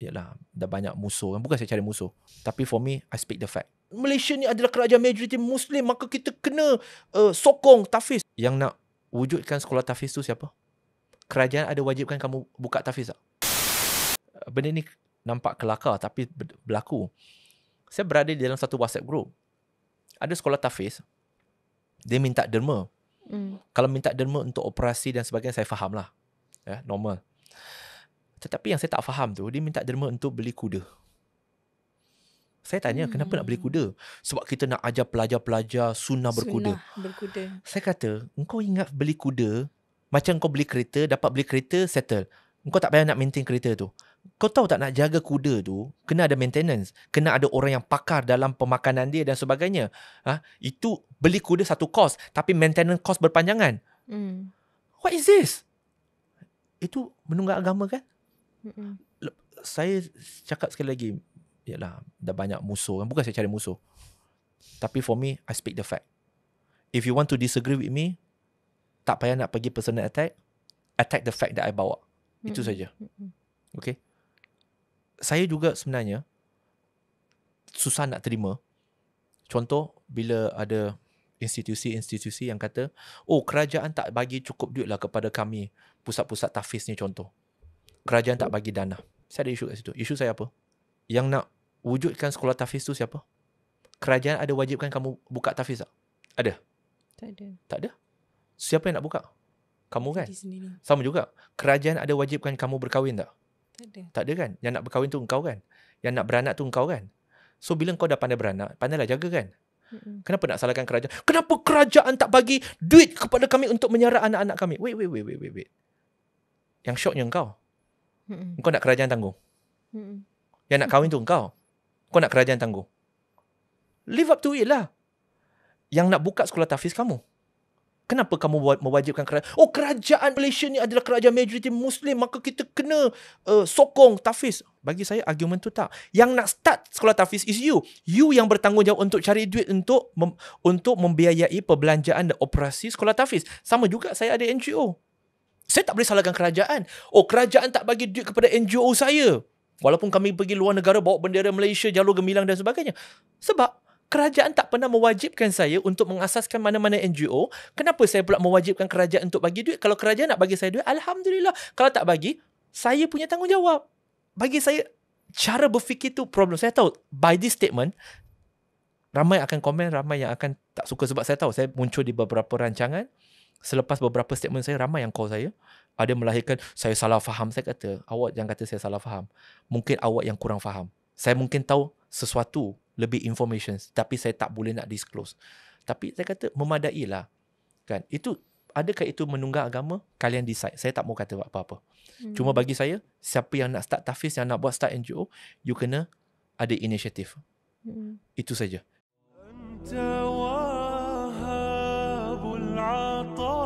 yalah dah banyak musuh kan bukan saya cari musuh tapi for me I speak the fact Malaysia ni adalah kerajaan majoriti muslim maka kita kena uh, sokong tafiz yang nak wujudkan sekolah tafiz tu siapa kerajaan ada wajibkan kamu buka tafiz tak uh, benda ni nampak kelakar tapi berlaku saya berada di dalam satu whatsapp group ada sekolah tafiz dia minta derma mm. kalau minta derma untuk operasi dan sebagainya saya faham lah Yeah, normal tetapi yang saya tak faham tu, dia minta derma untuk beli kuda. Saya tanya, hmm. kenapa nak beli kuda? Sebab kita nak ajar pelajar-pelajar sunnah, sunnah berkuda. berkuda. Saya kata, engkau ingat beli kuda, macam kau beli kereta, dapat beli kereta, settle. Engkau tak payah nak maintain kereta tu. Kau tahu tak nak jaga kuda tu, kena ada maintenance. Kena ada orang yang pakar dalam pemakanan dia dan sebagainya. Ha? Itu beli kuda satu kos, tapi maintenance kos berpanjangan. Hmm. What is this? Itu menunggak agama kan? Mm-mm. Saya cakap sekali lagi, yalah, dah banyak musuh kan. Bukan saya cari musuh. Tapi for me, I speak the fact. If you want to disagree with me, tak payah nak pergi personal attack, attack the fact that I bawa. Mm-mm. Itu saja. Okay? Saya juga sebenarnya, susah nak terima. Contoh, bila ada institusi-institusi yang kata, oh kerajaan tak bagi cukup duit lah kepada kami, pusat-pusat tafis ni contoh kerajaan tak bagi dana. Saya ada isu kat situ. Isu saya apa? Yang nak wujudkan sekolah tafiz tu siapa? Kerajaan ada wajibkan kamu buka tafiz tak? Ada? Tak ada. Tak ada? Siapa yang nak buka? Kamu kan? Sama juga. Kerajaan ada wajibkan kamu berkahwin tak? Tak ada. Tak ada kan? Yang nak berkahwin tu engkau kan? Yang nak beranak tu engkau kan? So bila kau dah pandai beranak, pandailah jaga kan? Kenapa nak salahkan kerajaan? Kenapa kerajaan tak bagi duit kepada kami untuk menyara anak-anak kami? Wait, wait, wait, wait, wait, wait. Yang syoknya engkau mm Kau nak kerajaan tangguh. mm Yang nak kahwin tu engkau. Kau nak kerajaan tangguh. Live up to it lah. Yang nak buka sekolah tahfiz kamu. Kenapa kamu mewajibkan kerajaan? Oh, kerajaan Malaysia ni adalah kerajaan majoriti Muslim. Maka kita kena uh, sokong tahfiz. Bagi saya, argument tu tak. Yang nak start sekolah tahfiz is you. You yang bertanggungjawab untuk cari duit untuk mem- untuk membiayai perbelanjaan dan operasi sekolah tahfiz. Sama juga saya ada NGO. Saya tak boleh salahkan kerajaan. Oh, kerajaan tak bagi duit kepada NGO saya. Walaupun kami pergi luar negara bawa bendera Malaysia, jalur gemilang dan sebagainya. Sebab kerajaan tak pernah mewajibkan saya untuk mengasaskan mana-mana NGO. Kenapa saya pula mewajibkan kerajaan untuk bagi duit? Kalau kerajaan nak bagi saya duit, Alhamdulillah. Kalau tak bagi, saya punya tanggungjawab. Bagi saya, cara berfikir tu problem. Saya tahu, by this statement, ramai akan komen, ramai yang akan tak suka sebab saya tahu saya muncul di beberapa rancangan selepas beberapa statement saya ramai yang call saya ada melahirkan saya salah faham saya kata awak jangan kata saya salah faham mungkin awak yang kurang faham saya mungkin tahu sesuatu lebih information tapi saya tak boleh nak disclose tapi saya kata memadai lah, kan itu adakah itu menunggah agama kalian decide saya tak mau kata apa-apa hmm. cuma bagi saya siapa yang nak start tafis yang nak buat start NGO you kena ada inisiatif hmm. itu saja طال